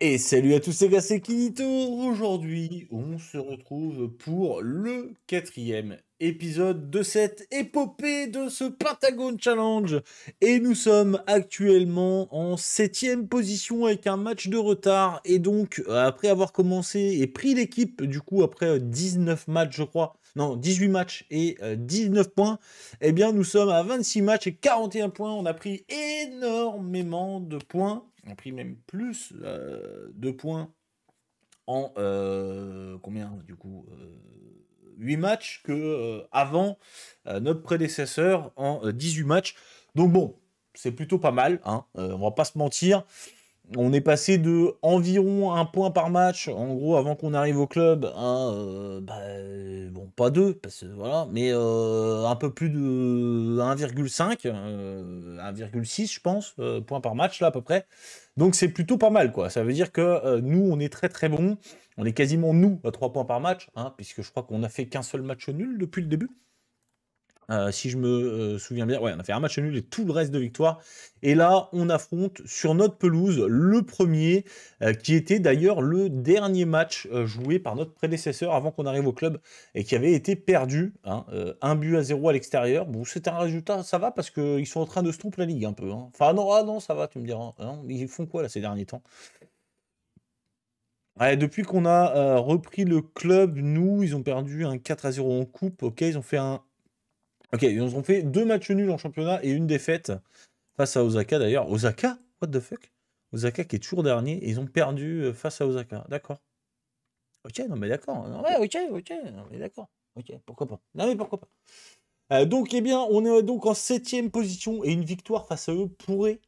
Et salut à tous, c'est gars, Aujourd'hui, on se retrouve pour le quatrième épisode de cette épopée de ce Pentagone Challenge. Et nous sommes actuellement en septième position avec un match de retard. Et donc, euh, après avoir commencé et pris l'équipe, du coup, après 19 euh, matchs, je crois, non, 18 matchs et 19 euh, points, eh bien, nous sommes à 26 matchs et 41 points. On a pris énormément de points a pris même plus euh, de points en euh, combien du coup 8 euh, matchs que avant notre prédécesseur en 18 matchs. Donc bon, c'est plutôt pas mal, hein, on va pas se mentir on est passé de environ un point par match, en gros, avant qu'on arrive au club, à, euh, bah, bon, pas deux, parce voilà, mais euh, un peu plus de 1,5, 1,6, euh, je pense, point par match, là, à peu près. Donc, c'est plutôt pas mal, quoi. Ça veut dire que nous, on est très, très bon. On est quasiment, nous, à trois points par match, hein, puisque je crois qu'on a fait qu'un seul match nul depuis le début. Euh, si je me euh, souviens bien, ouais, on a fait un match nul et tout le reste de victoire. Et là, on affronte sur notre pelouse le premier, euh, qui était d'ailleurs le dernier match joué par notre prédécesseur avant qu'on arrive au club et qui avait été perdu. Hein, un but à zéro à l'extérieur. Bon, c'est un résultat, ça va parce qu'ils sont en train de se tromper la ligue un peu. Hein. Enfin, non, ah non, ça va, tu me diras. Hein. ils font quoi là ces derniers temps Ouais, depuis qu'on a repris le club, nous, ils ont perdu un 4 à 0 en coupe. Ok, ils ont fait un Ok, ils ont fait deux matchs nuls en championnat et une défaite face à Osaka d'ailleurs. Osaka What the fuck Osaka qui est toujours dernier et ils ont perdu euh, face à Osaka. D'accord. Ok, non mais d'accord. Ouais, ok, ok, non d'accord. Ok, pourquoi pas. Non mais pourquoi pas. Euh, donc, eh bien, on est donc en septième position et une victoire face à eux pourrait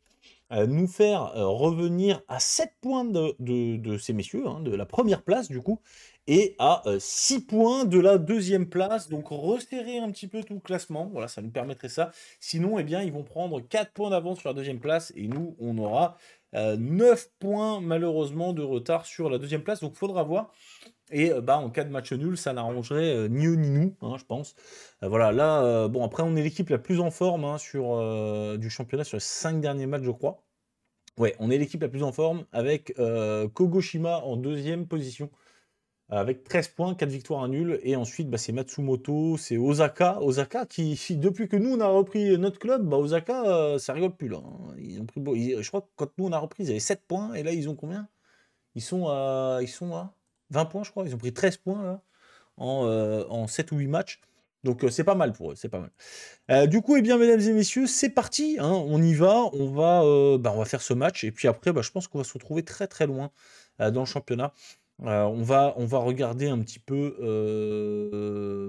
nous faire euh, revenir à 7 points de, ces messieurs, hein, de la première place du coup, et à 6 euh, points de la deuxième place. Donc resserrer un petit peu tout le classement. Voilà, ça nous permettrait ça. Sinon, eh bien, ils vont prendre 4 points d'avance sur la deuxième place et nous, on aura 9 euh, points malheureusement de retard sur la deuxième place. Donc faudra voir et euh, bah, en cas de match nul, ça n'arrangerait euh, ni eux ni nous, hein, je pense. Euh, voilà, là, bon, après, on est l'équipe la plus en forme hein, sur, du championnat sur les cinq derniers matchs, je crois. Ouais, on est l'équipe la plus en forme avec Kogoshima en deuxième position. Avec 13 points, 4 victoires, à nul. Et ensuite, bah, c'est Matsumoto, c'est Osaka. Osaka qui, depuis que nous, on a repris notre club, bah, Osaka, ça rigole plus. Là, hein. Ils ont pris, je crois que quand nous, on a repris, ils avaient 7 points. Et là, ils ont combien Ils sont à. Ils sont à 20 points, je crois. Ils ont pris 13 points en, 7 euh, ou 8 matchs. Donc euh, c'est pas mal pour eux, c'est pas mal. Euh, du coup, eh bien, mesdames et messieurs, c'est parti. Hein. on y va, on va, bah, on va faire ce match et puis après, bah, je pense qu'on va se retrouver très très loin dans le championnat. on va, on va regarder un petit peu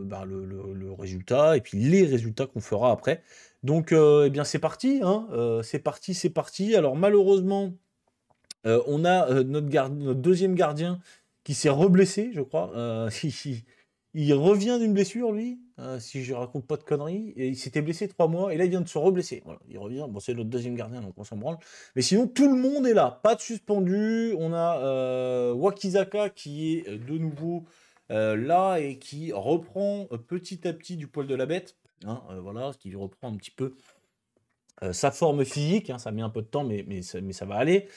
bah, le, résultat et puis les résultats qu'on fera après. Donc, eh bien, c'est parti, hein. c'est parti, c'est parti. Alors malheureusement, on a notre, notre, deuxième gardien qui s'est reblessé, je crois. Euh, il, revient d'une blessure, lui, euh, si je raconte pas de conneries. Et il s'était blessé trois mois, et là, il vient de se reblesser. Voilà, il revient. Bon, c'est notre deuxième gardien, donc on s'en branle. Mais sinon, tout le monde est là. Pas de suspendu. On a euh, Wakizaka qui est de nouveau là et qui reprend petit à petit du poil de la bête. Hein, voilà, ce qui reprend un petit peu sa forme physique. Hein. ça met un peu de temps, mais, mais ça va aller.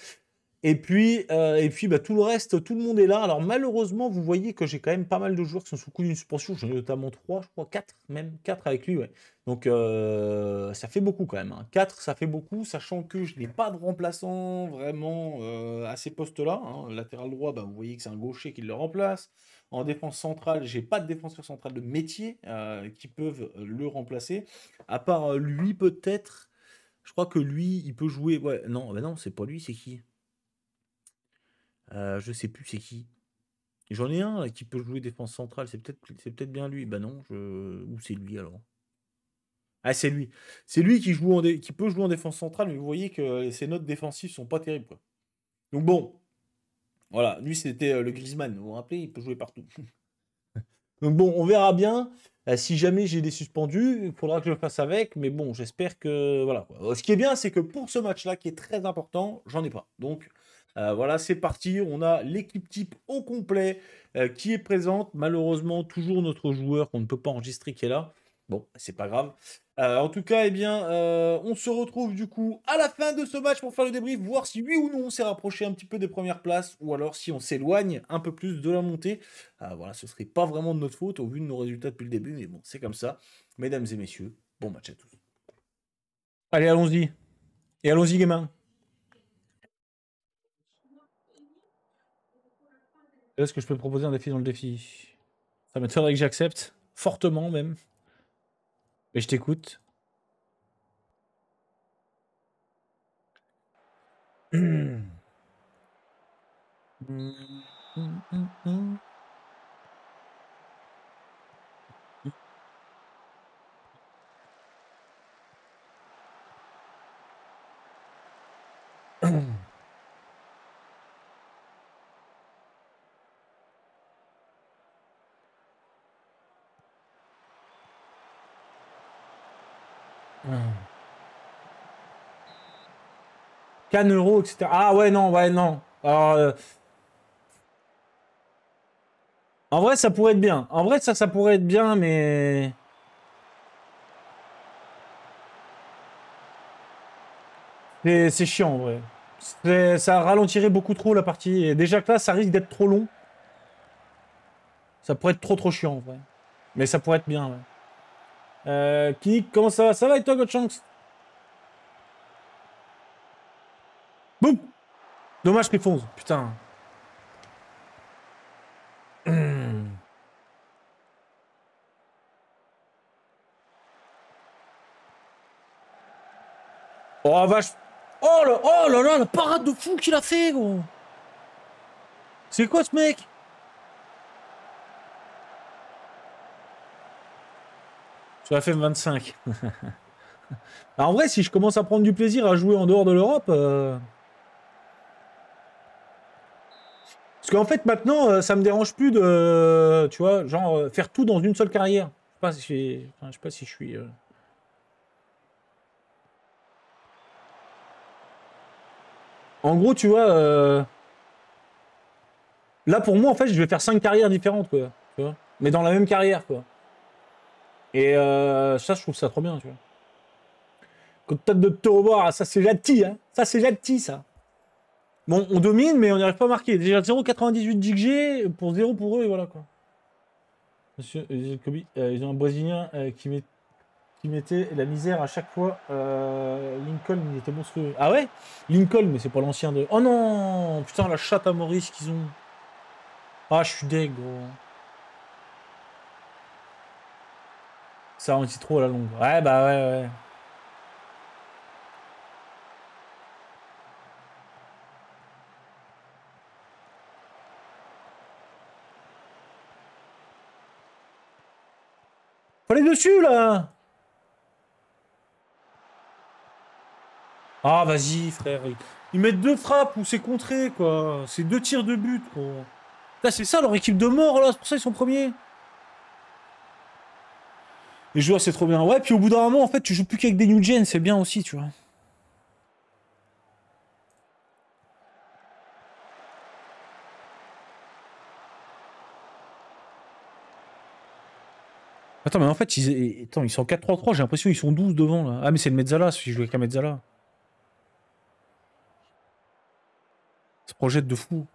Et puis, euh, et puis bah, tout le reste, tout le monde est là. Alors malheureusement, vous voyez que j'ai quand même pas mal de joueurs qui sont sous coup d'une suspension. J'en ai notamment 3, je crois, 4, même 4 avec lui. Ouais. Donc euh, ça fait beaucoup quand même. Hein. 4, ça fait beaucoup, sachant que je n'ai pas de remplaçant vraiment euh, à ces postes-là. Hein. Latéral droit, bah, vous voyez que c'est un gaucher qui le remplace. En défense centrale, j'ai pas de défenseur central de métier qui peuvent le remplacer. À part lui peut-être, je crois que lui, il peut jouer... Ouais, non, bah non c'est pas lui, c'est qui euh, je sais plus c'est qui. J'en ai un euh, qui peut jouer défense centrale. C'est peut-être c'est peut-être bien lui. Bah non, je... ou c'est lui alors. Ah c'est lui. C'est lui qui joue en qui peut jouer en défense centrale, mais vous voyez que ses notes défensives sont pas terribles quoi. Donc bon, voilà, lui c'était euh, le Griezmann. Vous vous rappelez, il peut jouer partout. Donc bon, on verra bien. Si jamais j'ai des suspendus, il faudra que je fasse avec. Mais bon, j'espère que voilà. Ce qui est bien, c'est que pour ce match-là, qui est très important, j'en ai pas. Donc euh, voilà, c'est parti. On a l'équipe type au complet euh, qui est présente. Malheureusement, toujours notre joueur qu'on ne peut pas enregistrer qui est là. Bon, c'est pas grave. Euh, en tout cas, eh bien, on se retrouve du coup à la fin de ce match pour faire le débrief, voir si oui ou non on s'est rapproché un petit peu des premières places ou alors si on s'éloigne un peu plus de la montée. Ah, voilà, ce serait pas vraiment de notre faute au vu de nos résultats depuis le début, mais bon, c'est comme ça. Mesdames et messieurs, bon match à tous. Allez, allons-y. Et allons-y, gamin. Est-ce que je peux proposer un défi dans le défi Ça m'étonnerait que j'accepte. Fortement même. Mais je t'écoute. Mmh, mmh, mmh, Can euros etc. Ah ouais, non, ouais, non. Euh, en vrai, ça pourrait être bien. En vrai, ça, ça pourrait être bien, mais... C'est chiant, en vrai. Ça ralentirait beaucoup trop la partie. Et déjà que là, ça risque d'être trop long. Ça pourrait être trop, trop chiant, en vrai. Mais ça pourrait être bien, ouais. Euh, qui, comment ça va Ça va et toi, Godchance Boum Dommage qu'il fonce, putain. Oh vache Oh là, oh là là, la parade de fou qu'il a fait, gros C'est quoi ce mec sur fait 25 bah, en vrai, si je commence à prendre du plaisir à jouer en dehors de l'Europe... Euh, parce qu'en fait, maintenant, euh, ça me dérange plus de... Tu vois, genre, euh, faire tout dans une seule carrière. Je sais pas si, je sais pas si je suis... En gros, tu vois... Là, pour moi, en fait, je vais faire cinq carrières différentes, quoi. Mais dans la même carrière, quoi. Et euh, ça, je trouve ça trop bien, tu vois. Côte-tête de te ça c'est gentil, hein. Ça c'est gentil, ça. Bon, on domine, mais on n'arrive pas à marquer. Déjà 0,98 DG pour 0 pour eux, et voilà, quoi. Monsieur euh, euh, ils ont un Brésilien qui, met, qui, mettait la misère à chaque fois. Lincoln, il était monstrueux. Ah ouais Lincoln, mais c'est pas l'ancien de... Oh non Putain, la chatte à Maurice qu'ils ont... Ah, je suis deg, gros. Ça ralentit trop à la longue. Ouais, bah ouais, ouais. Faut aller dessus, là Ah, vas-y, frère. Ils mettent deux frappes ou c'est contré, quoi. C'est deux tirs de but, quoi. C'est ça, leur équipe de mort, là. C'est pour ça qu'ils sont premiers. Les joueurs, c'est trop bien. Ouais, puis au bout d'un moment, en fait, tu joues plus qu'avec des New Gen, c'est bien aussi, tu vois. Attends, mais en fait, ils, Attends, ils sont 4-3-3, j'ai l'impression qu'ils sont 12 devant, là. Ah, mais c'est le Mezzala, si je jouais avec un Mezzala. Se projette de fou.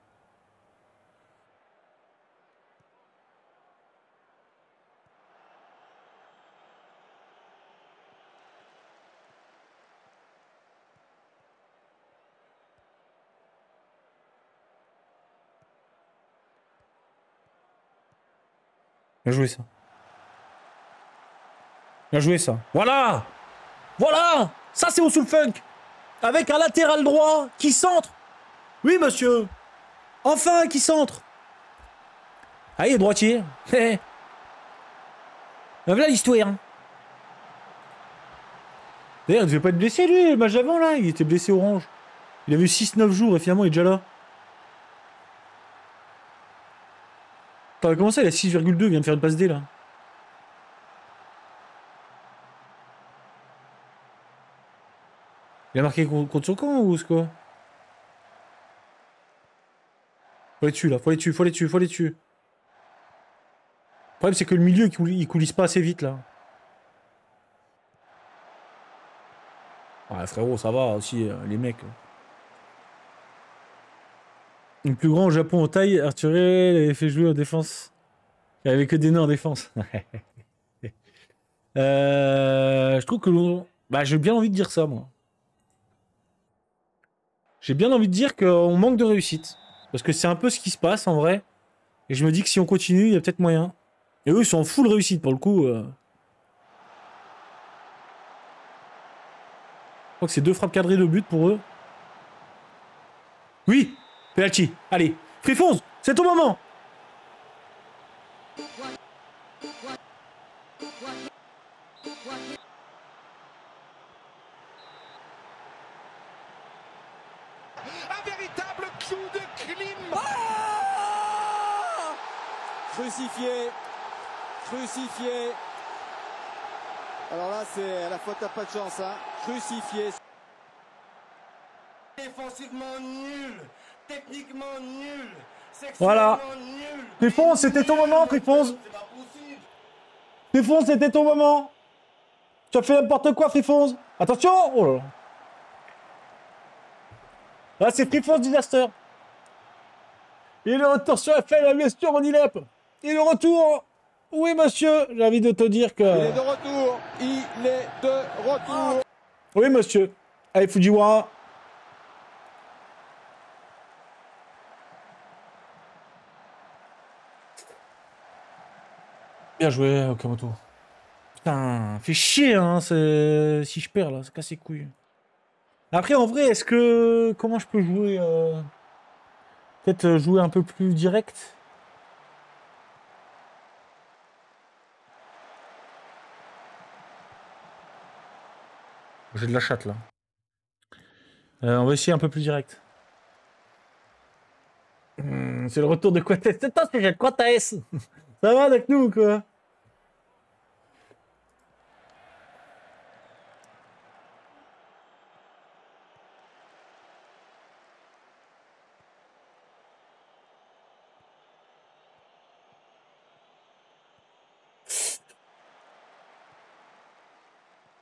Bien joué ça. Bien joué ça. Voilà Voilà Ça c'est au Funk Avec un latéral droit qui centre Oui monsieur Enfin qui centre Ah est droitier ben, Voilà l'histoire hein. D'ailleurs il ne devait pas être blessé lui, le match d'avant là, il était blessé orange. Il avait 6-9 jours et finalement il est déjà là. comment ça il a 6,2, il vient de faire une passe D là. Il a marqué contre son camp ou ce quoi Faut les tuer là, faut les tuer, faut les tuer, faut les tuer. Le problème c'est que le milieu il coulisse pas assez vite là. Ouais frérot, ça va aussi, euh, les mecs. Hein. Le plus grand au Japon en taille, Arthur avait fait jouer en défense. Il avait que des nains en défense. Euh, je trouve que l'on... Bah, j'ai bien envie de dire ça, moi. J'ai bien envie de dire qu'on manque de réussite. Parce que c'est un peu ce qui se passe, en vrai. Et je me dis que si on continue, il y a peut-être moyen. Et eux, ils sont en full réussite, pour le coup. Euh. Je crois que c'est deux frappes cadrées de but pour eux. Oui Penalty. Allez. Frifonze. C'est ton moment. Un véritable coup de crime. Ah crucifié. Crucifié. Alors là, c'est à la faute, t'as pas de chance. Hein. Crucifié. Défensivement nul techniquement nul. Voilà. Trifonce, c'était ton moment, possible Trifonce, c'était ton moment. Tu as fait n'importe quoi, Trifonce. Attention oh là c'est Trifonce Disaster. Il est retour sur la fait la blessure en ILEP. Il est de retour. Oui, monsieur, j'ai envie de te dire que... Il est de retour. Il est de retour. Oui, monsieur. Allez, Fujiwara, Bien joué, Okamoto. Putain, fait chier, hein, si je perds, là, c'est cassé ses couilles. Après, en vrai, est-ce que... Comment je peux jouer euh, Peut-être euh, jouer un peu plus direct J'ai de la chatte, là. Euh, on va essayer un peu plus direct. Hmm, c'est le retour de toi Attends, c'est ta Quattes? Ça va avec nous, quoi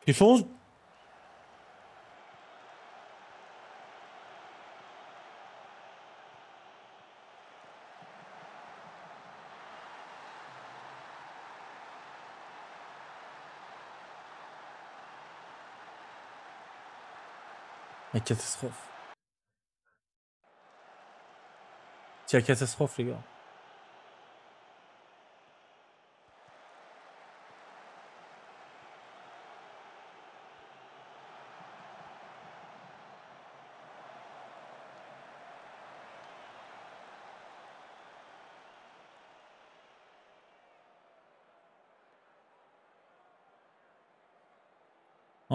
Il La catastrophe. C'est la catastrophe, les gars.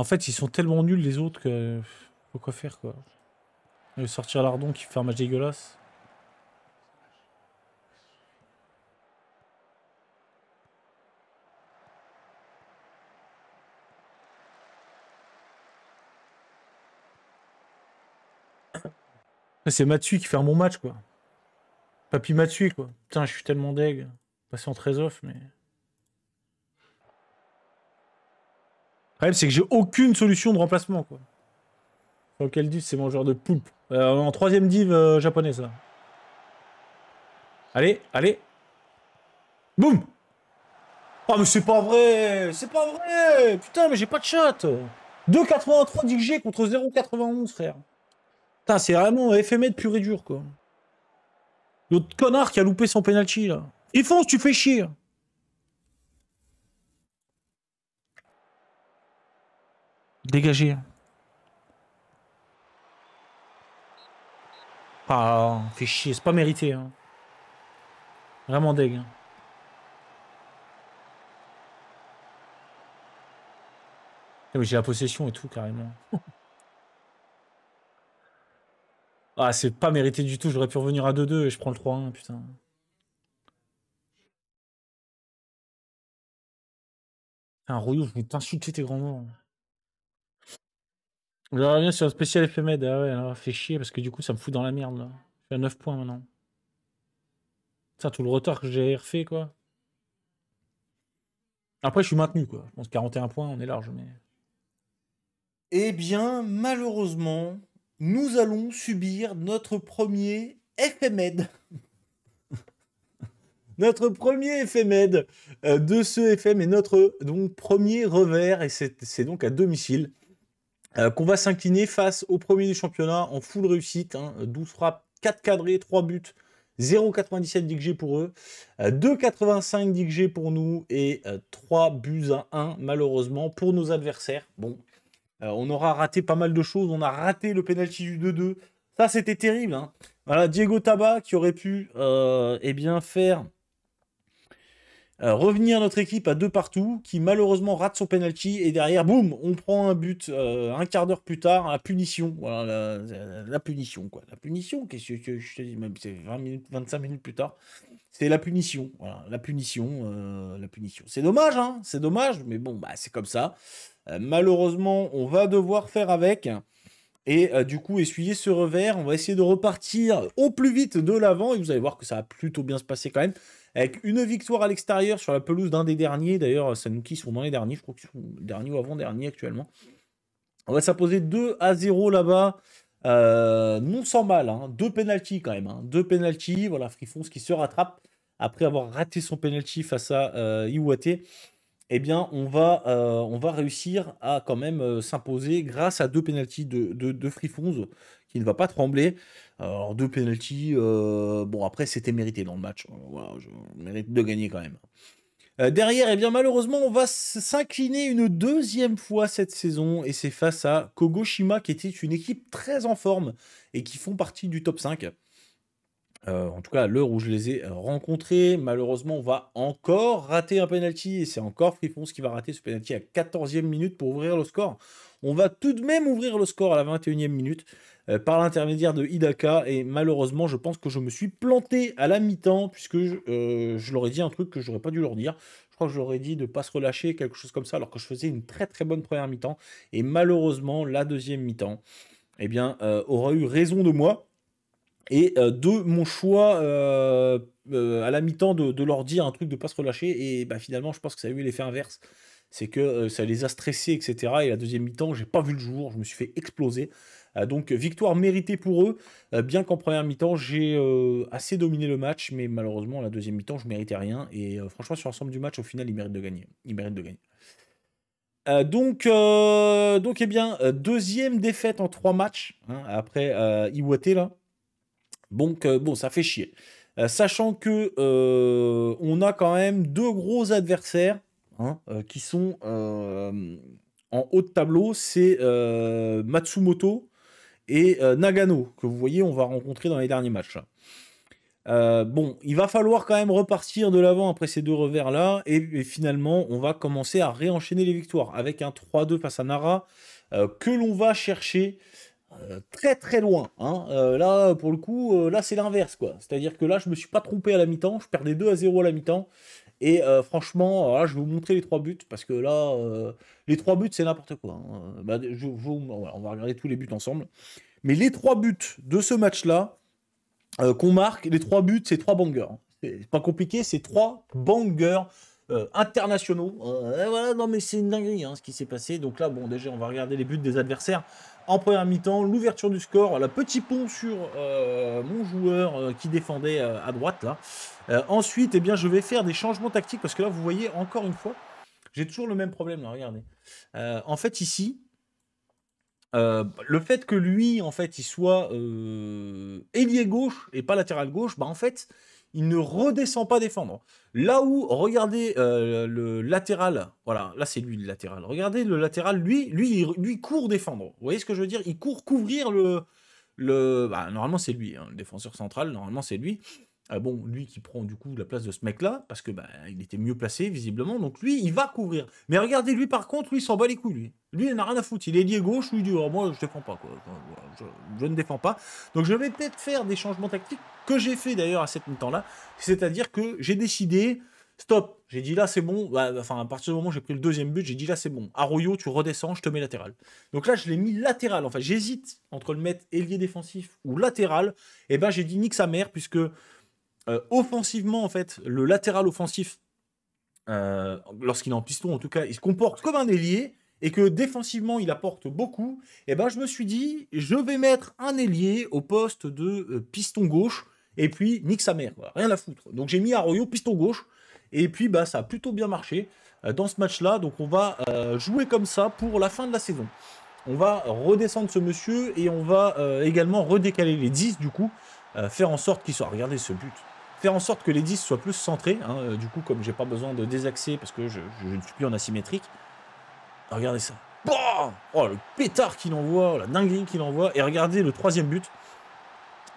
En fait, ils sont tellement nuls les autres que... Faut quoi faire, quoi. Euh, sortir l'ardon qui fait un match dégueulasse. C'est Mathieu qui fait un bon match, quoi. Papy Mathieu, quoi. Putain, je suis tellement deg. Passé en 13 off, mais... problème, c'est que j'ai aucune solution de remplacement. Quoi. auquel c'est mon joueur de poulpe. Euh, en troisième div japonaise euh, japonais, ça. Allez, allez. Boum Oh, mais c'est pas vrai C'est pas vrai Putain, mais j'ai pas de chat 2,83 d'IG contre 0,91, frère. Putain, c'est vraiment un de pur et dur, quoi. L'autre connard qui a loupé son penalty, là. Il fonce, tu fais chier Dégagez. Ah, fait chier, c'est pas mérité. Hein. Vraiment deg. Hein. Ah, j'ai la possession et tout, carrément. ah, c'est pas mérité du tout. J'aurais pu revenir à 2-2 et je prends le 3-1, putain. Un rouillou, je vais t'insulter tes grands mots. Je reviens sur un spécial FMED. Ah ouais, alors fait chier parce que du coup, ça me fout dans la merde là. Je suis à 9 points maintenant. Ça, tout le retard que j'ai refait quoi. Après, je suis maintenu quoi. Je pense 41 points, on est large, mais. Eh bien, malheureusement, nous allons subir notre premier FMED. notre premier FMED euh, de ce FM et notre donc, premier revers, et c'est donc à domicile. Euh, qu'on va s'incliner face au premier des championnats en full réussite. 12 hein. frappes, 4 cadrés, 3 buts, 0,97 d'XG pour eux, 2,85 euh, d'IGG pour nous et 3 euh, buts à 1 malheureusement pour nos adversaires. Bon, on aura raté pas mal de choses. On a raté le penalty du 2-2. Ça, c'était terrible. Hein. Voilà, Diego Taba qui aurait pu eh bien faire euh, revenir notre équipe à deux partout, qui malheureusement rate son penalty, et derrière, boum, on prend un but euh, un quart d'heure plus tard, la punition. Voilà, la, punition, quoi. La punition, ce que, je dis, même c'est 20 minutes, 25 minutes plus tard. C'est la punition, la punition, euh, la punition. C'est dommage, hein, c'est dommage, mais bon, bah, c'est comme ça. malheureusement, on va devoir faire avec et du coup essuyer ce revers. On va essayer de repartir au plus vite de l'avant et vous allez voir que ça a plutôt bien se passer quand même avec une victoire à l'extérieur sur la pelouse d'un des derniers. D'ailleurs, Sanuki sont dans les derniers, je crois qu'ils sont derniers ou avant-derniers actuellement. On va s'imposer 2 à 0 là-bas. Euh, non sans mal, hein. deux pénalties quand même. Hein. Deux pénalties, voilà, Frifons qui se rattrape après avoir raté son pénalty face à euh, Iwate. Eh bien, on va, euh, on va réussir à quand même s'imposer grâce à deux pénalties de, de, qui ne va pas trembler. Alors euh, deux pénalties, euh, bon après c'était mérité dans le match. Euh, je mérite de gagner quand même. derrière, et eh bien malheureusement, on va s'incliner une deuxième fois cette saison et c'est face à Kogoshima qui était une équipe très en forme et qui font partie du top 5. en tout cas, l'heure où je les ai rencontrés, malheureusement, on va encore rater un penalty et c'est encore ce qui va rater ce penalty à 14e minute pour ouvrir le score. On va tout de même ouvrir le score à la 21e minute. Euh, par l'intermédiaire de Hidaka. Et malheureusement, je pense que je me suis planté à la mi-temps, puisque euh, je, leur ai dit un truc que j'aurais pas dû leur dire. Je crois que je leur ai dit de ne pas se relâcher, quelque chose comme ça, alors que je faisais une très très bonne première mi-temps. Et malheureusement, la deuxième mi-temps, eh bien, euh, aura eu raison de moi. Et de mon choix à la mi-temps de, leur dire un truc de pas se relâcher. Et bah, finalement, je pense que ça a eu l'effet inverse c'est que ça les a stressés, etc. Et la deuxième mi-temps, j'ai pas vu le jour, je me suis fait exploser. Euh, donc victoire méritée pour eux, euh, bien qu'en première mi-temps j'ai euh, assez dominé le match, mais malheureusement la deuxième mi-temps je méritais rien. Et franchement sur l'ensemble du match au final ils méritent de gagner. Ils méritent de gagner. donc, donc, eh bien, deuxième défaite en trois matchs hein, après Iwate là. Donc, bon, ça fait chier. sachant que on a quand même deux gros adversaires hein, qui sont en haut de tableau, c'est Matsumoto et euh, Nagano, que vous voyez, on va rencontrer dans les derniers matchs. Euh, bon, il va falloir quand même repartir de l'avant après ces deux revers-là, et, finalement, on va commencer à réenchaîner les victoires avec un 3-2 face à Nara, euh, que l'on va chercher très très loin. Hein. là, pour le coup, là c'est l'inverse, quoi. C'est-à-dire que là, je ne me suis pas trompé à la mi-temps, je perdais 2 à 0 à la mi-temps, et euh, franchement, euh, je vais vous montrer les trois buts parce que là, euh, les trois buts, c'est n'importe quoi. Hein. Bah, on va regarder tous les buts ensemble. Mais les trois buts de ce match-là, qu'on marque, les trois buts, c'est trois bangers. Hein. C'est pas compliqué, c'est trois bangers internationaux. Hein. voilà, non, mais c'est une dinguerie ce qui s'est passé. Donc là, bon, déjà, on va regarder les buts des adversaires en première mi-temps, l'ouverture du score, la petit pont sur euh, mon joueur euh, qui défendait euh, à droite là. ensuite, eh bien, je vais faire des changements tactiques parce que là, vous voyez encore une fois, j'ai toujours le même problème là. Regardez. en fait, ici, le fait que lui, en fait, il soit ailier gauche et pas latéral gauche, bah en fait, il ne redescend pas défendre. Là où, regardez euh, le latéral, voilà, là c'est lui le latéral. Regardez le latéral, lui, lui, il, lui court défendre. Vous voyez ce que je veux dire Il court couvrir le, le, bah, normalement c'est lui, hein, le défenseur central, normalement c'est lui. Ah bon, lui qui prend du coup la place de ce mec-là, parce que bah, il était mieux placé visiblement, donc lui, il va couvrir. Mais regardez, lui par contre, lui, il s'en bat les couilles, lui. Lui, il n'a rien à foutre. Il est lié gauche, lui, dit oh, Moi, je défends pas, quoi. Je, ne défends pas. Donc, je vais peut-être faire des changements tactiques que j'ai fait d'ailleurs à cette mi-temps-là. C'est-à-dire que j'ai décidé stop. J'ai dit là, c'est bon. Bah, enfin, à partir du moment où j'ai pris le deuxième but, j'ai dit là, c'est bon. Arroyo, tu redescends, je te mets latéral. Donc là, je l'ai mis latéral. Enfin, j'hésite entre le mettre ailier défensif ou latéral. Et eh ben, j'ai dit nique sa mère, puisque euh, offensivement, en fait, le latéral offensif, euh, lorsqu'il est en piston, en tout cas, il se comporte comme un ailier et que défensivement, il apporte beaucoup, et eh ben, je me suis dit, je vais mettre un ailier au poste de euh, piston gauche et puis nique sa mère, rien à foutre. Donc j'ai mis Arroyo piston gauche et puis bah, ça a plutôt bien marché dans ce match-là. Donc on va jouer comme ça pour la fin de la saison. On va redescendre ce monsieur et on va également redécaler les 10 du coup. faire en sorte qu'il soit. Regardez ce but faire en sorte que les 10 soient plus centrés. Hein, euh, du coup, comme j'ai pas besoin de désaxer parce que je, ne suis plus en asymétrique. Ah, regardez ça. Bon oh, le pétard qu'il envoie, oh, la dinguerie qu'il envoie. Et regardez le troisième but.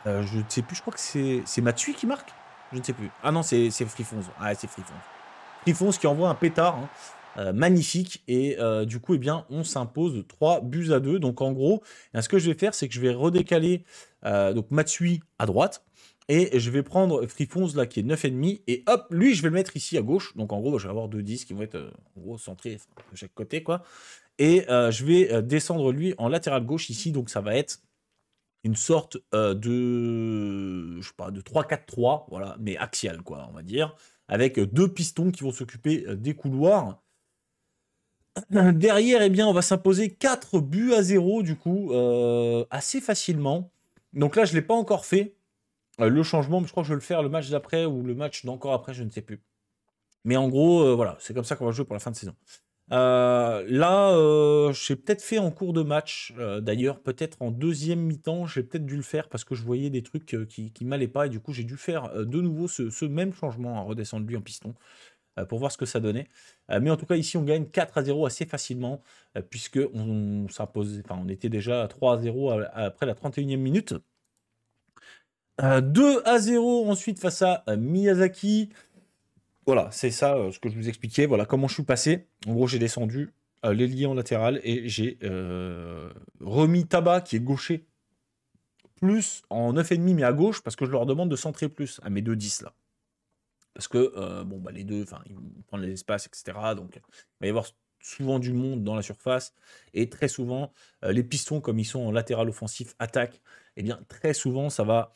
Euh, je ne sais plus, je crois que c'est Mathieu qui marque. Je ne sais plus. Ah non, c'est Frifonze. Ah, c'est Frifonze. ce qui envoie un pétard. Hein, euh, magnifique. Et du coup, eh bien, on s'impose trois buts à deux Donc en gros, eh ce que je vais faire, c'est que je vais redécaler euh, donc Matsui à droite. Et je vais prendre Frifonz là qui est 9,5 et hop, lui je vais le mettre ici à gauche. Donc en gros, bah, je vais avoir deux 10 qui vont être euh, en gros centrés de chaque côté quoi. Et euh, je vais euh, descendre lui en latéral gauche ici, donc ça va être une sorte de je sais pas de 3-4-3 voilà, mais axial quoi, on va dire, avec deux pistons qui vont s'occuper des couloirs. Derrière, et eh bien, on va s'imposer 4 buts à 0 du coup assez facilement. Donc là, je ne l'ai pas encore fait, euh, le changement, je crois que je vais le faire le match d'après ou le match d'encore après, je ne sais plus. Mais en gros, euh, voilà, c'est comme ça qu'on va jouer pour la fin de saison. Euh, là, j'ai peut-être fait en cours de match, d'ailleurs, peut-être en deuxième mi-temps, j'ai peut-être dû le faire parce que je voyais des trucs qui ne m'allaient pas et du coup, j'ai dû faire de nouveau ce, même changement, à hein, redescendre lui en piston pour voir ce que ça donnait. mais en tout cas, ici, on gagne 4 à 0 assez facilement, puisque on, enfin, on était déjà à 3 à 0 après la 31e minute. 2 euh, à 0 ensuite face à euh, Miyazaki. Voilà, c'est ça euh, ce que je vous expliquais. Voilà comment je suis passé. En gros, j'ai descendu les liens en latéral et j'ai remis Taba qui est gaucher plus en 9,5 mais à gauche parce que je leur demande de centrer plus à mes deux 10 là. Parce que bon bah les deux, enfin vont prendre les espaces, etc. Donc il va y avoir souvent du monde dans la surface et très souvent les pistons comme ils sont en latéral offensif attaque. Et eh bien très souvent ça va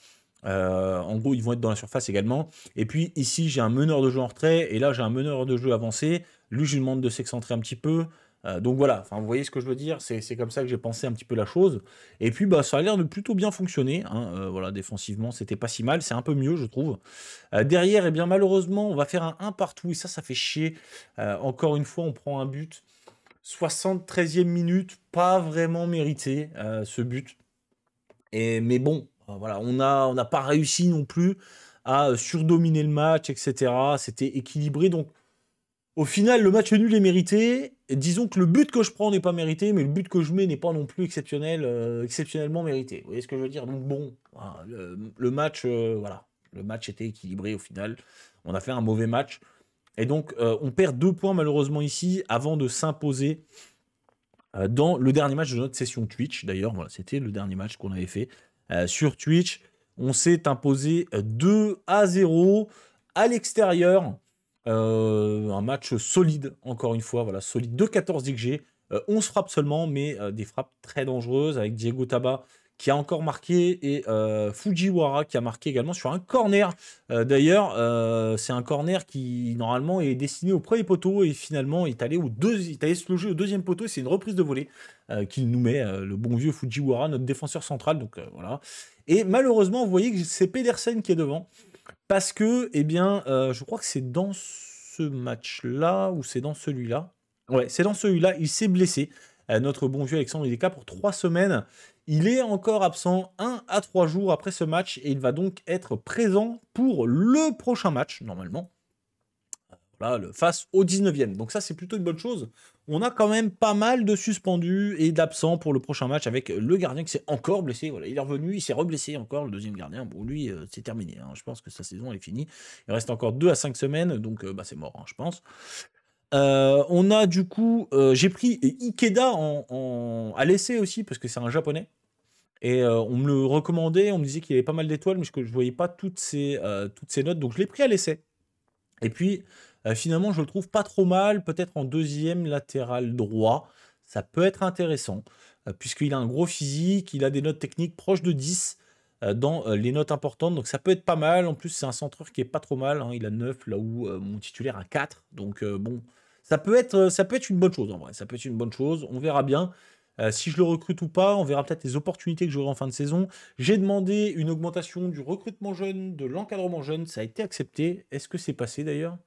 euh, en gros, ils vont être dans la surface également. Et puis ici, j'ai un meneur de jeu en retrait, et là, j'ai un meneur de jeu avancé. Lui, je lui demande de s'excentrer un petit peu. Euh, donc voilà, vous voyez ce que je veux dire, c'est comme ça que j'ai pensé un petit peu la chose. Et puis bah, ça a l'air de plutôt bien fonctionner, hein. euh, voilà, défensivement c'était pas si mal, c'est un peu mieux je trouve. derrière, et eh bien malheureusement on va faire un 1 partout et ça ça fait chier. encore une fois on prend un but, 73e minute, pas vraiment mérité ce but. Et, mais bon, euh, voilà, on n'a on pas réussi non plus à euh, surdominer le match, etc. C'était équilibré. Donc, au final, le match nul est mérité. disons que le but que je prends n'est pas mérité, mais le but que je mets n'est pas non plus exceptionnel, euh, exceptionnellement mérité. Vous voyez ce que je veux dire Donc, bon, le, match, voilà, le match était équilibré au final. On a fait un mauvais match. Et donc, on perd deux points malheureusement ici avant de s'imposer dans le dernier match de notre session Twitch. D'ailleurs, voilà, c'était le dernier match qu'on avait fait. Euh, sur Twitch. On s'est imposé 2 à 0 à l'extérieur. Euh, un match solide, encore une fois, voilà, solide. 2-14 XG. 11 frappes seulement, mais euh, des frappes très dangereuses avec Diego Taba qui a encore marqué et euh, Fujiwara qui a marqué également sur un corner. Euh, d'ailleurs, euh, c'est un corner qui normalement est destiné au premier poteau et finalement est allé, au deux, est allé se loger au deuxième poteau. C'est une reprise de volée qu'il nous met, le bon vieux Fujiwara, notre défenseur central. Donc voilà. Et malheureusement, vous voyez que c'est Pedersen qui est devant parce que, eh bien, je crois que c'est dans ce match-là ou c'est dans celui-là. Ouais, c'est dans celui-là, il s'est blessé. notre bon vieux Alexandre Ideka pour trois semaines il est encore absent 1 à 3 jours après ce match et il va donc être présent pour le prochain match, normalement. Euh, face au 19e. Donc ça, c'est plutôt une bonne chose. On a quand même pas mal de suspendus et d'absents pour le prochain match avec le gardien qui s'est encore blessé. Voilà, il est revenu, il s'est reblessé encore, le deuxième gardien. Bon, lui, euh, c'est terminé. Hein. Je pense que sa saison, est finie. Il reste encore 2 à 5 semaines, donc euh, bah, c'est mort, hein, je pense. on a du coup, j'ai pris Ikeda à l'essai aussi, parce que c'est un japonais. Et euh, on me le recommandait, on me disait qu'il y avait pas mal d'étoiles, mais je ne voyais pas toutes ces, euh, toutes ces notes, donc je l'ai pris à l'essai. Et puis, euh, finalement, je le trouve pas trop mal, peut-être en deuxième latéral droit. Ça peut être intéressant, puisqu'il a un gros physique, il a des notes techniques proches de 10 dans les notes importantes, donc ça peut être pas mal. En plus, c'est un centreur qui est pas trop mal, hein. il a 9 là où mon titulaire a 4, donc bon, ça peut, être, ça peut être une bonne chose en vrai, ça peut être une bonne chose, on verra bien. Euh, si je le recrute ou pas, on verra peut-être les opportunités que j'aurai en fin de saison. J'ai demandé une augmentation du recrutement jeune, de l'encadrement jeune. Ça a été accepté. Est-ce que c'est passé d'ailleurs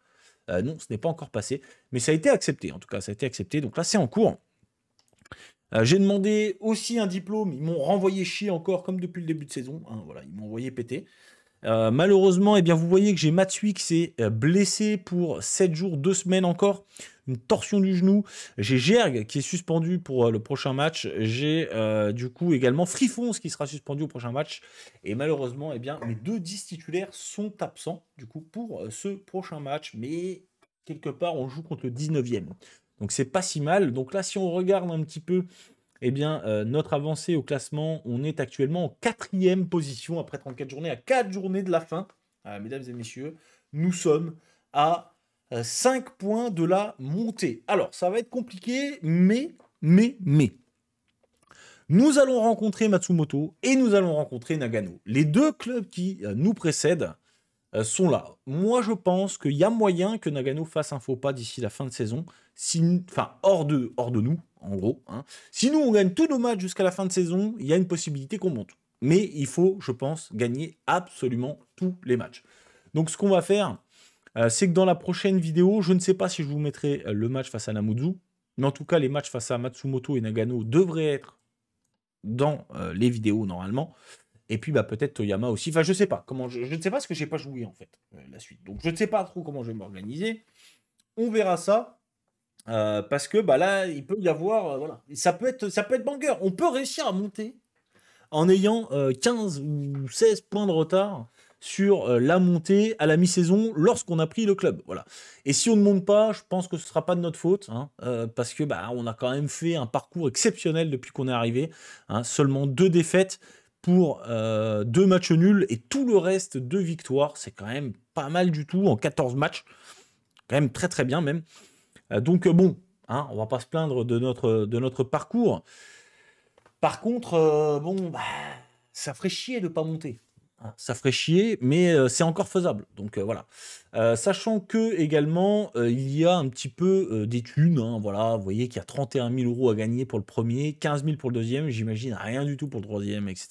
euh, Non, ce n'est pas encore passé. Mais ça a été accepté. En tout cas, ça a été accepté. Donc là, c'est en cours. Euh, j'ai demandé aussi un diplôme. Ils m'ont renvoyé chier encore, comme depuis le début de saison. Hein, voilà, ils m'ont envoyé péter. malheureusement, eh bien, vous voyez que j'ai Matsui qui s'est blessé pour 7 jours, 2 semaines encore une torsion du genou. J'ai Gerg qui est suspendu pour euh, le prochain match. J'ai euh, du coup également Frifonce qui sera suspendu au prochain match. Et malheureusement, eh bien, les deux 10 titulaires sont absents du coup pour euh, ce prochain match. Mais quelque part, on joue contre le 19e. Donc c'est pas si mal. Donc là, si on regarde un petit peu eh bien, notre avancée au classement, on est actuellement en quatrième position après 34 journées, à 4 journées de la fin. Ah, mesdames et messieurs, nous sommes à 5 euh, points de la montée. Alors, ça va être compliqué, mais, mais, mais. Nous allons rencontrer Matsumoto et nous allons rencontrer Nagano. Les deux clubs qui euh, nous précèdent euh, sont là. Moi, je pense qu'il y a moyen que Nagano fasse un faux pas d'ici la fin de saison, si, enfin, hors de, hors de nous, en gros. Hein. Si nous, on gagne tous nos matchs jusqu'à la fin de saison, il y a une possibilité qu'on monte. Mais il faut, je pense, gagner absolument tous les matchs. Donc, ce qu'on va faire, euh, c'est que dans la prochaine vidéo, je ne sais pas si je vous mettrai euh, le match face à Namuzu, mais en tout cas, les matchs face à Matsumoto et Nagano devraient être dans euh, les vidéos normalement. Et puis bah, peut-être Toyama aussi. Enfin, je ne sais pas comment. Je, ne sais pas ce que j'ai pas joué en fait la suite. Donc je ne sais pas trop comment je vais m'organiser. On verra ça. parce que bah là, il peut y avoir. voilà. Ça peut, être, ça peut être banger. On peut réussir à monter en ayant 15 ou 16 points de retard sur euh, la montée à la mi-saison lorsqu'on a pris le club. Voilà. Et si on ne monte pas, je pense que ce ne sera pas de notre faute, hein, euh, parce que bah, on a quand même fait un parcours exceptionnel depuis qu'on est arrivé. Hein. seulement deux défaites pour euh, deux matchs nuls et tout le reste deux victoires. C'est quand même pas mal du tout en 14 matchs. Quand même très très bien même. donc bon, hein, on va pas se plaindre de notre, de notre parcours. Par contre, bon, bah, ça ferait chier de pas monter. Hein, ça ferait chier, mais euh, c'est encore faisable. Donc euh, voilà. Euh, sachant que également, il y a un petit peu des thunes. Hein, voilà, vous voyez qu'il y a 31 000 euros à gagner pour le premier, 15 000 pour le deuxième, j'imagine rien du tout pour le troisième, etc.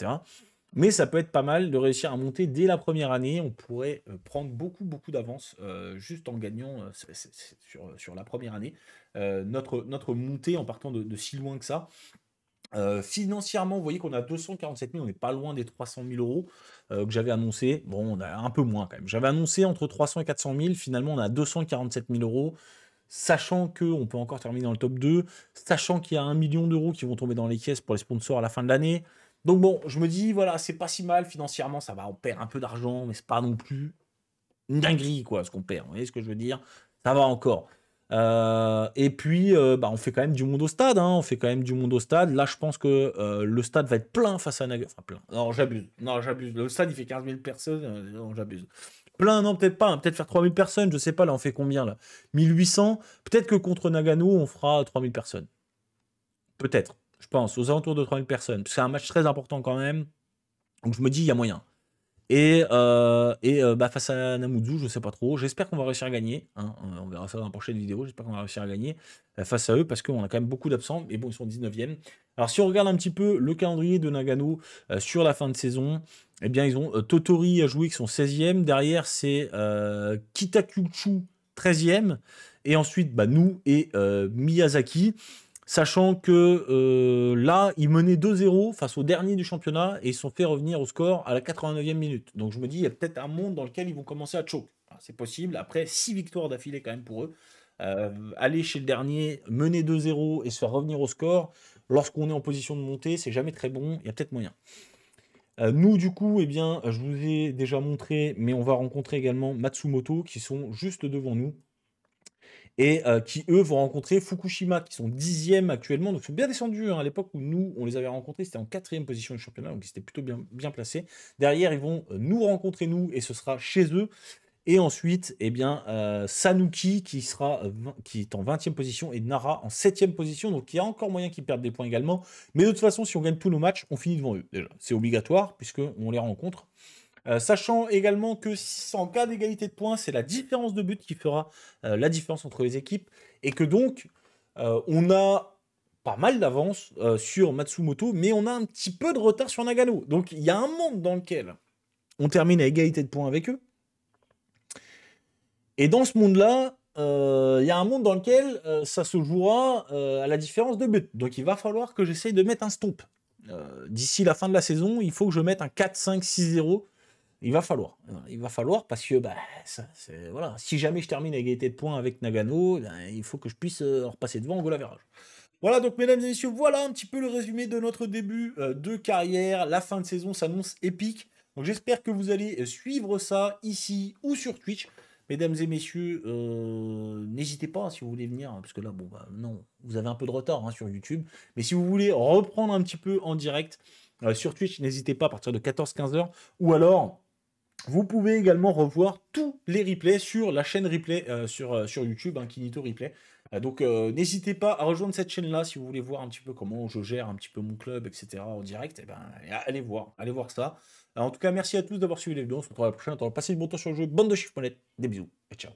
Mais ça peut être pas mal de réussir à monter dès la première année. On pourrait prendre beaucoup, beaucoup d'avance juste en gagnant sur, sur, la première année. notre, notre montée en partant de si loin que ça, euh, financièrement, vous voyez qu'on a 247 000, on n'est pas loin des 300 000 euros euh, que j'avais annoncé. Bon, on a un peu moins quand même. J'avais annoncé entre 300 et 400 000, finalement on a 247 000 euros, sachant qu'on peut encore terminer dans le top 2, sachant qu'il y a un million d'euros qui vont tomber dans les caisses pour les sponsors à la fin de l'année. Donc bon, je me dis, voilà, c'est pas si mal financièrement, ça va, on perd un peu d'argent, mais c'est pas non plus une dinguerie quoi ce qu'on perd. Vous voyez ce que je veux dire Ça va encore. Euh, et puis, euh, bah, on fait quand même du monde au stade. Hein, on fait quand même du monde au stade. Là, je pense que euh, le stade va être plein face à Naga. Non, j'abuse. Non, j'abuse. Le stade, il fait 15 000 personnes. j'abuse. Plein, non, peut-être pas. Hein. peut-être faire 3 000 personnes. Je sais pas, là, on fait combien, là 1800. Peut-être que contre Nagano, on fera 3 000 personnes. Peut-être. Je pense, aux alentours de 3 000 personnes. Parce que c'est un match très important quand même. Donc, je me dis, il y a moyen. Et, euh, euh, bah, face à Namudzu, je ne sais pas trop. J'espère qu'on va réussir à gagner. Hein. On, verra ça dans la prochaine vidéo. J'espère qu'on va réussir à gagner euh, face à eux parce qu'on a quand même beaucoup d'absents. Mais bon, ils sont 19e. Alors, si on regarde un petit peu le calendrier de Nagano sur la fin de saison, eh bien, ils ont Totori à jouer qui sont 16e. Derrière, c'est Kitakuchu 13e. Et ensuite, bah, nous et Miyazaki. Sachant que euh, là, ils menaient 2-0 face au dernier du championnat et ils sont fait revenir au score à la 89e minute. Donc je me dis, il y a peut-être un monde dans lequel ils vont commencer à choke. C'est possible. Après, 6 victoires d'affilée quand même pour eux. Euh, aller chez le dernier, mener 2-0 et se faire revenir au score, lorsqu'on est en position de monter c'est jamais très bon. Il y a peut-être moyen. Euh, nous, du coup, eh bien, je vous ai déjà montré, mais on va rencontrer également Matsumoto qui sont juste devant nous et euh, qui, eux, vont rencontrer Fukushima, qui sont dixième actuellement, donc ils sont bien descendus. Hein. à l'époque où nous, on les avait rencontrés, c'était en quatrième position du championnat, donc ils étaient plutôt bien, bien placés. Derrière, ils vont euh, nous rencontrer, nous, et ce sera chez eux. Et ensuite, eh bien, euh, Sanuki qui, sera, qui est en 20e position et Nara en septième position. Donc il y a encore moyen qu'ils perdent des points également. Mais de toute façon, si on gagne tous nos matchs, on finit devant eux. C'est obligatoire puisqu'on les rencontre. Euh, sachant également que en cas d'égalité de points, c'est la différence de but qui fera euh, la différence entre les équipes. Et que donc, euh, on a pas mal d'avance sur Matsumoto, mais on a un petit peu de retard sur Nagano. Donc il y a un monde dans lequel on termine à égalité de points avec eux. Et dans ce monde-là, il y a un monde dans lequel ça se jouera à la différence de but. Donc il va falloir que j'essaye de mettre un stomp. D'ici la fin de la saison, il faut que je mette un 4, 5, 6, 0 il va falloir. Il va falloir parce que bah, ça, voilà. si jamais je termine à égalité de points avec Nagano, ben, il faut que je puisse euh, repasser devant en goal Voilà donc mesdames et messieurs, voilà un petit peu le résumé de notre début euh, de carrière. La fin de saison s'annonce épique. Donc j'espère que vous allez euh, suivre ça ici ou sur Twitch. Mesdames et messieurs, n'hésitez pas hein, si vous voulez venir, hein, parce que là, bon, bah, non, vous avez un peu de retard hein, sur YouTube. Mais si vous voulez reprendre un petit peu en direct sur Twitch, n'hésitez pas à partir de 14-15 heures. Ou alors, vous pouvez également revoir tous les replays sur la chaîne replay euh, sur, euh, sur YouTube, hein, Kinito Replay. Euh, donc n'hésitez pas à rejoindre cette chaîne-là si vous voulez voir un petit peu comment je gère un petit peu mon club, etc. en direct. Et eh ben, allez voir, allez voir ça. en tout cas, merci à tous d'avoir suivi les vidéos. On se retrouve la prochaine. Passez du bon temps sur le jeu. Bande de chiffres Des bisous et ciao.